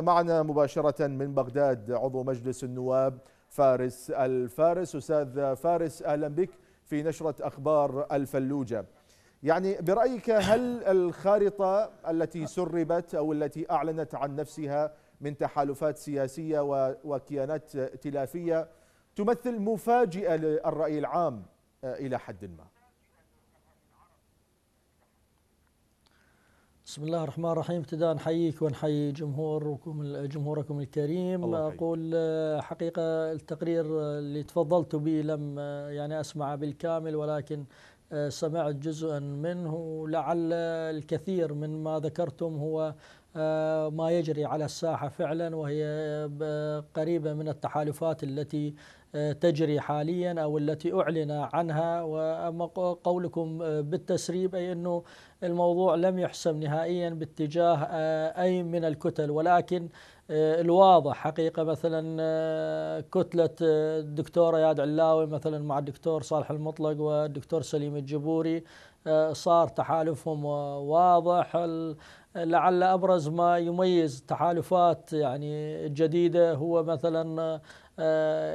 معنا مباشرة من بغداد عضو مجلس النواب فارس الفارس أستاذ فارس أهلا بك في نشرة أخبار الفلوجة يعني برأيك هل الخارطة التي سربت أو التي أعلنت عن نفسها من تحالفات سياسية وكيانات تلافية تمثل مفاجئة للرأي العام إلى حد ما؟ بسم الله الرحمن الرحيم ابتداء نحييك ونحيي جمهوركم جمهوركم الكريم اقول آه، حقيقه التقرير آه، اللي تفضلت به لم آه، يعني اسمع بالكامل ولكن سمعت جزءا منه لعل الكثير من ما ذكرتم هو آه، ما يجري على الساحة فعلا وهي قريبة من التحالفات التي آه، تجري حاليا أو التي أعلن عنها وأما قولكم آه، بالتسريب أي أنه الموضوع لم يحسم نهائيا باتجاه أي من الكتل ولكن آه، الواضح حقيقه مثلا آه، كتله آه، الدكتور اياد علاوي مثلا مع الدكتور صالح المطلق والدكتور سليم الجبوري صار تحالفهم واضح لعل ابرز ما يميز تحالفات يعني الجديده هو مثلا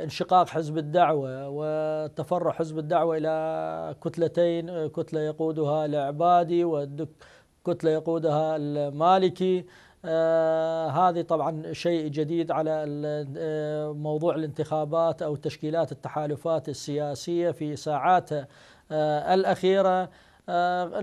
انشقاق حزب الدعوه وتفرع حزب الدعوه الى كتلتين كتله يقودها العبادي وكتله يقودها المالكي آه، هذه طبعا شيء جديد على آه، موضوع الانتخابات أو تشكيلات التحالفات السياسية في ساعاتها آه، الأخيرة آه،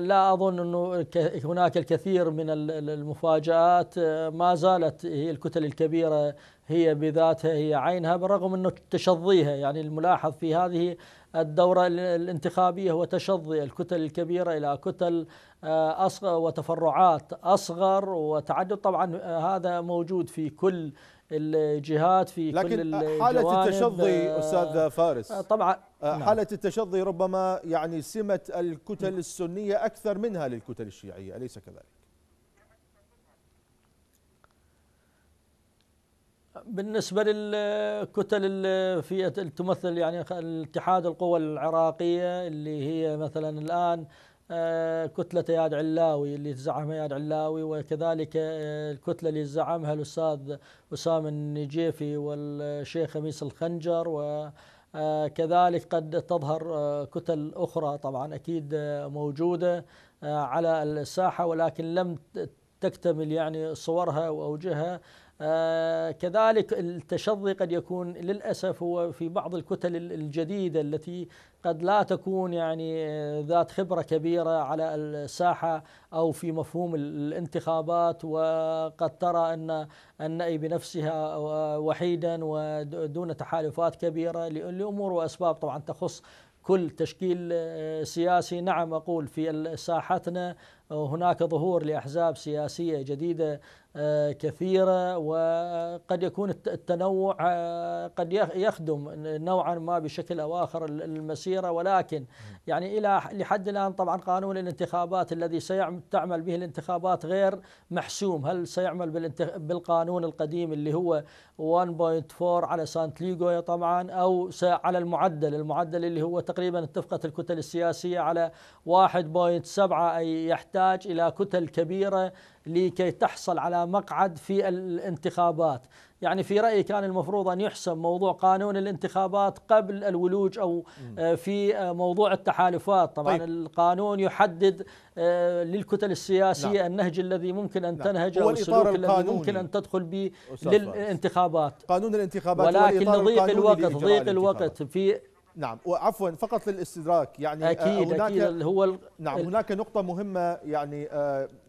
لا أظن أنه هناك الكثير من المفاجآت آه، ما زالت هي الكتل الكبيرة هي بذاتها هي عينها بالرغم أنه تشظيها يعني الملاحظ في هذه الدورة الانتخابية هو تشظي الكتل الكبيرة إلى كتل آه، أصغر وتفرعات أصغر وتعدد طبعا هذا موجود في كل الجهات في لكن كل حالة التشظي آه، أستاذ فارس آه، طبعا آه، نعم. حالة التشظي ربما يعني سمة الكتل السنية أكثر منها للكتل الشيعية أليس كذلك؟ بالنسبة للكتل في تمثل يعني الاتحاد القوى العراقية اللي هي مثلا الآن آه، كتلة اياد علاوي اللي تزعمها اياد علاوي وكذلك آه، الكتلة اللي زعمها الأستاذ أسامة النجيفي والشيخ خميس الخنجر وكذلك آه، قد تظهر كتل أخرى طبعا أكيد موجودة على الساحة ولكن لم تكتمل يعني صورها وأوجهها آه كذلك التشظي قد يكون للاسف هو في بعض الكتل الجديده التي قد لا تكون يعني آه، ذات خبره كبيره على الساحه او في مفهوم الانتخابات وقد ترى ان النأي بنفسها آه، وحيدا ودون تحالفات كبيره لامور واسباب طبعا تخص كل تشكيل آه، سياسي نعم اقول في ساحتنا هناك ظهور لاحزاب سياسيه جديده آه، كثيرة وقد يكون التنوع آه، قد يخدم نوعا ما بشكل أو آخر المسيرة ولكن يعني إلى لحد الآن طبعا قانون الانتخابات الذي سيعمل به الانتخابات غير محسوم هل سيعمل بالقانون القديم اللي هو 1.4 على سانت ليغويا طبعا أو على المعدل المعدل اللي هو تقريبا اتفقت الكتل السياسية على 1.7 أي يحتاج إلى كتل كبيرة لكي تحصل على مقعد في الانتخابات يعني في رأيي كان المفروض أن يحسم موضوع قانون الانتخابات قبل الولوج أو آه، في آه، موضوع التحالفات طبعا طيب. القانون يحدد آه، للكتل السياسية نعم. النهج الذي ممكن أن نعم. أو السلوك الذي ممكن أن تدخل به للانتخابات قانون الانتخابات ولكن ضيق الوقت ضيق الوقت في نعم وعفوا فقط للاستدراك يعني اكيد هناك اكيد هو نعم هناك نقطه مهمه يعني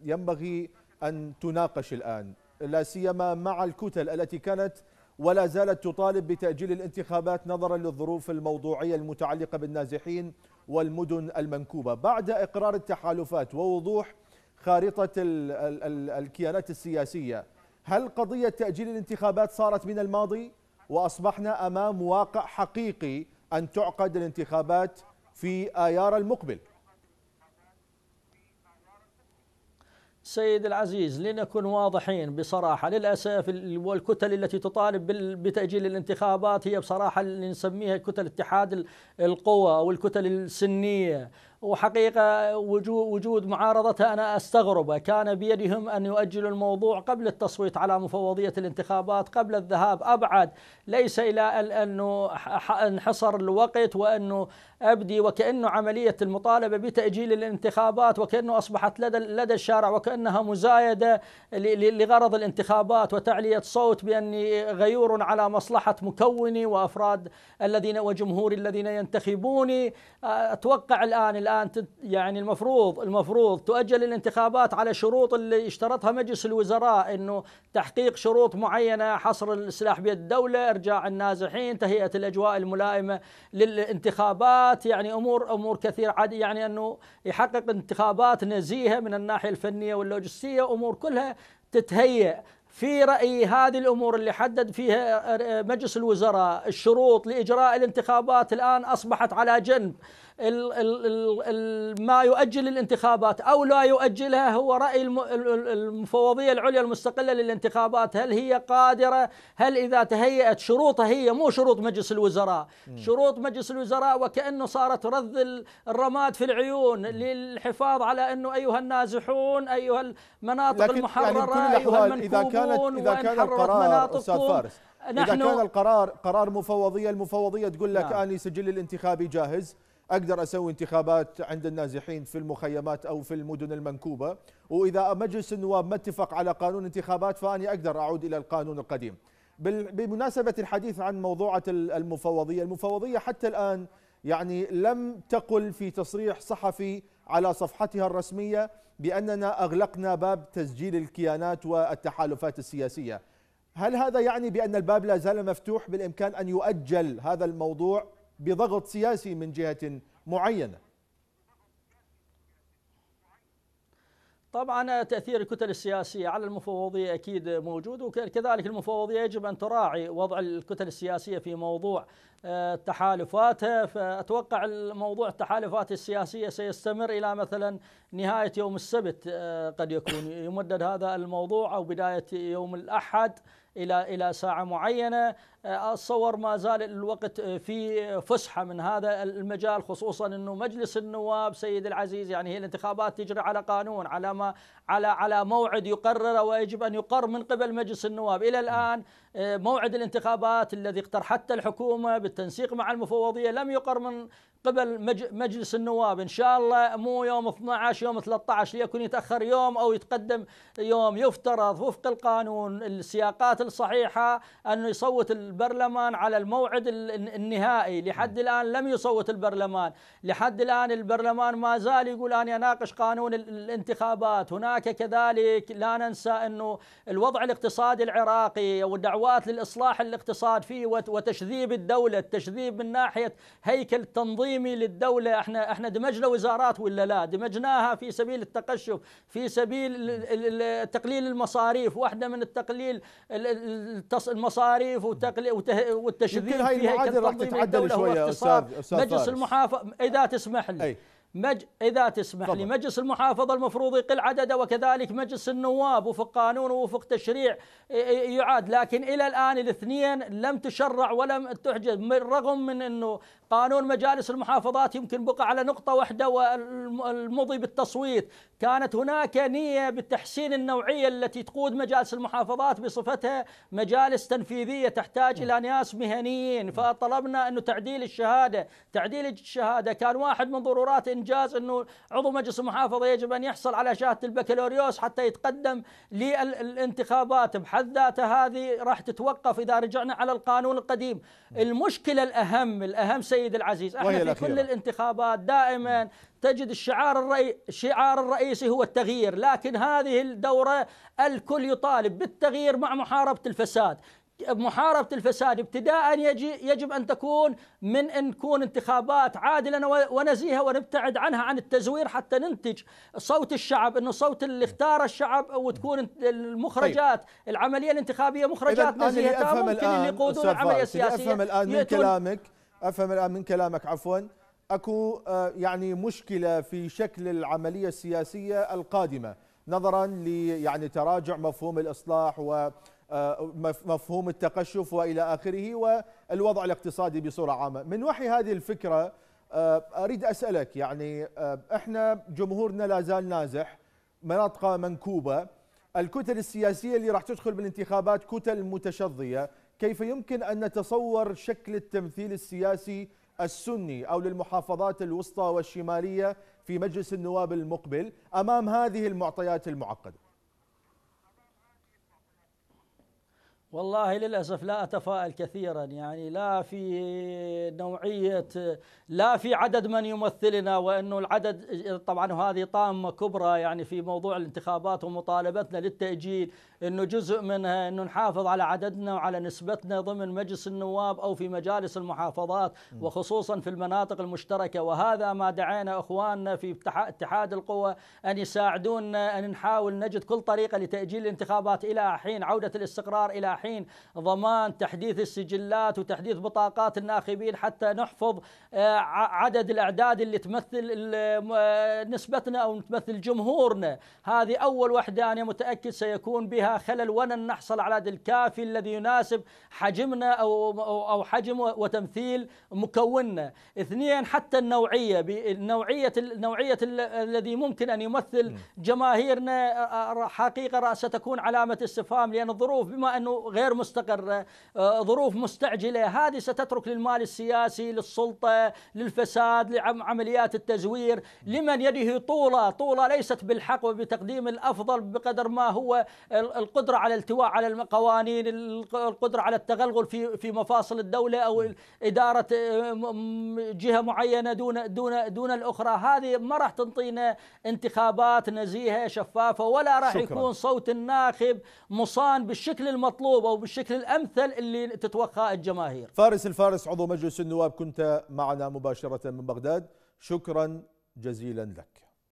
ينبغي أن تناقش الآن لا سيما مع الكتل التي كانت ولا زالت تطالب بتأجيل الانتخابات نظرا للظروف الموضوعية المتعلقة بالنازحين والمدن المنكوبة بعد إقرار التحالفات ووضوح خارطة ال ال الكيانات السياسية هل قضية تأجيل الانتخابات صارت من الماضي وأصبحنا أمام واقع حقيقي أن تعقد الانتخابات في آيار المقبل؟ سيد العزيز لنكن واضحين بصراحة للأسف والكتل التي تطالب بتأجيل الانتخابات هي بصراحة اللي نسميها كتل اتحاد القوى أو الكتل السنية وحقيقة وجود معارضتها أنا أستغرب كان بيدهم أن يؤجلوا الموضوع قبل التصويت على مفوضية الانتخابات قبل الذهاب أبعد ليس إلى أنه انحصر الوقت وأنه أبدي وكأنه عملية المطالبة بتأجيل الانتخابات وكأنه أصبحت لدى, لدى الشارع وكأنها مزايدة لغرض الانتخابات وتعلية صوت بأني غيور على مصلحة مكوني وأفراد الذين وجمهوري الذين ينتخبوني أتوقع الآن الآن الان يعني المفروض المفروض تؤجل الانتخابات على شروط اللي اشترطها مجلس الوزراء انه تحقيق شروط معينه حصر السلاح بيد الدوله، ارجاع النازحين، تهيئه الاجواء الملائمه للانتخابات، يعني امور امور كثير عادي يعني انه يحقق انتخابات نزيهه من الناحيه الفنيه واللوجستيه، امور كلها تتهيئ في رأيي هذه الأمور اللي حدد فيها مجلس الوزراء الشروط لإجراء الانتخابات الآن أصبحت على جنب ما يؤجل الانتخابات أو لا يؤجلها هو رأي المفوضية العليا المستقلة للانتخابات هل هي قادرة هل إذا تهيأت شروطها هي مو شروط مجلس الوزراء شروط مجلس الوزراء وكأنه صارت رذ الرماد في العيون للحفاظ على أنه أيها النازحون أيها المناطق يعني المحررة يعني أيها المنكوبون إذا كانت إذا كان القرار أستاذ فارس إذا كان القرار قرار مفوضية المفوضية تقول لك نعم. أني سجل الانتخابي جاهز أقدر أسوي انتخابات عند النازحين في المخيمات أو في المدن المنكوبة وإذا مجلس النواب ما اتفق على قانون انتخابات فأني أقدر أعود إلى القانون القديم بمناسبة الحديث عن موضوعة المفوضية المفوضية حتى الآن يعني لم تقل في تصريح صحفي على صفحتها الرسمية بأننا أغلقنا باب تسجيل الكيانات والتحالفات السياسية هل هذا يعني بأن الباب لا زال مفتوح بالإمكان أن يؤجل هذا الموضوع بضغط سياسي من جهة معينة طبعا تأثير الكتل السياسية على المفوضية أكيد موجود وكذلك المفوضية يجب أن تراعي وضع الكتل السياسية في موضوع آه، تحالفاتها فأتوقع الموضوع التحالفات السياسية سيستمر إلى مثلا نهاية يوم السبت آه، قد يكون يمدد هذا الموضوع أو بداية يوم الأحد إلى إلى ساعة معينة اتصور آه، ما زال الوقت آه، في آه، فسحه من هذا المجال خصوصا انه مجلس النواب سيد العزيز يعني هي الانتخابات تجري على قانون على ما على على موعد يقرر ويجب ان يقر من قبل مجلس النواب الى الان موعد الانتخابات الذي اقترحته الحكومه بالتنسيق مع المفوضيه لم يقر من قبل مجلس النواب ان شاء الله مو يوم 12 يوم 13 ليكون يتاخر يوم او يتقدم يوم يفترض وفق القانون السياقات الصحيحه انه يصوت البرلمان على الموعد النهائي لحد نعم. الآن لم يصوت البرلمان لحد الآن البرلمان ما زال يقول أن يناقش قانون الانتخابات هناك كذلك لا ننسى أنه الوضع الاقتصادي العراقي والدعوات للإصلاح الاقتصاد فيه وتشذيب الدولة التشذيب من ناحية هيكل تنظيمي للدولة احنا احنا دمجنا وزارات ولا لا دمجناها في سبيل التقشف في سبيل تقليل المصاريف واحدة من التقليل المصاريف وتقليل والتشذيذ يمكن هاي المعادله راح تتعدل شويه استاذ استاذ مجلس المحافظه اذا تسمح لي أي. مج... إذا تسمح طبعا. لي مجلس المحافظة المفروض يقل عدده وكذلك مجلس النواب وفق قانون ووفق تشريع يعاد لكن إلى الآن الاثنين لم تشرع ولم تحجز رغم من أنه قانون مجالس المحافظات يمكن بقى على نقطة واحدة والمضي بالتصويت كانت هناك نية بالتحسين النوعية التي تقود مجالس المحافظات بصفتها مجالس تنفيذية تحتاج إلى ناس مهنيين فطلبنا أنه تعديل الشهادة تعديل الشهادة كان واحد من ضرورات انجاز انه عضو مجلس المحافظه يجب ان يحصل على شهاده البكالوريوس حتى يتقدم للانتخابات بحد ذاتها هذه راح تتوقف اذا رجعنا على القانون القديم المشكله الاهم الاهم سيد العزيز احنا في الأخيرة. كل الانتخابات دائما تجد الشعار الرئي الشعار الرئيسي هو التغيير لكن هذه الدوره الكل يطالب بالتغيير مع محاربه الفساد محاربة الفساد ابتداء يجي يجب أن تكون من أن تكون انتخابات عادلة ونزيهة ونبتعد عنها عن التزوير حتى ننتج صوت الشعب أنه صوت اللي نعم. اختار الشعب وتكون المخرجات طيب. العملية الانتخابية مخرجات نزيهة ممكن اللي يقودون العملية يعني السياسية أفهم الآن من كلامك أفهم الآن من كلامك عفوا أكو آه، يعني مشكلة في شكل العملية السياسية القادمة نظرا ل يعني تراجع مفهوم الإصلاح و آه، مفهوم التقشف والى اخره والوضع الاقتصادي بصوره عامه، من وحي هذه الفكره آه، اريد اسالك يعني آه، احنا جمهورنا لا زال نازح، مناطقه منكوبه، الكتل السياسيه اللي راح تدخل بالانتخابات كتل متشظيه، كيف يمكن ان نتصور شكل التمثيل السياسي السني او للمحافظات الوسطى والشماليه في مجلس النواب المقبل امام هذه المعطيات المعقده؟ والله للأسف لا أتفائل كثيرا يعني لا في نوعية لا في عدد من يمثلنا وأنه العدد طبعا هذه طامة كبرى يعني في موضوع الانتخابات ومطالبتنا للتأجيل أنه جزء منها أنه نحافظ على عددنا وعلى نسبتنا ضمن مجلس النواب أو في مجالس المحافظات وخصوصا في المناطق المشتركة وهذا ما دعينا أخواننا في اتحاد القوى أن يساعدونا أن نحاول نجد كل طريقة لتأجيل الانتخابات إلى حين عودة الاستقرار إلى حين الحين ضمان تحديث السجلات وتحديث بطاقات الناخبين حتى نحفظ آه، عدد الأعداد اللي تمثل آه، نسبتنا أو تمثل جمهورنا هذه أول وحدة أنا متأكد سيكون بها خلل ولن نحصل على العدد الكافي الذي يناسب حجمنا أو, أو حجم وتمثيل مكوننا اثنين حتى النوعية نوعية النوعيه الذي ممكن أن يمثل جماهيرنا آه، حقيقة ستكون علامة استفهام لأن الظروف بما أنه غير مستقرة آه، ظروف مستعجلة هذه ستترك للمال السياسي للسلطة للفساد لعمليات التزوير لمن يده طولة طولة ليست بالحق وبتقديم الأفضل بقدر ما هو القدرة على الالتواء على القوانين القدرة على التغلغل في في مفاصل الدولة أو إدارة آه، جهة معينة دون دون دون الأخرى هذه ما راح تنطينا انتخابات نزيهة شفافة ولا راح يكون صوت الناخب مصان بالشكل المطلوب الاسلوب او بالشكل الامثل اللي تتوقع الجماهير. فارس الفارس عضو مجلس النواب كنت معنا مباشره من بغداد، شكرا جزيلا لك.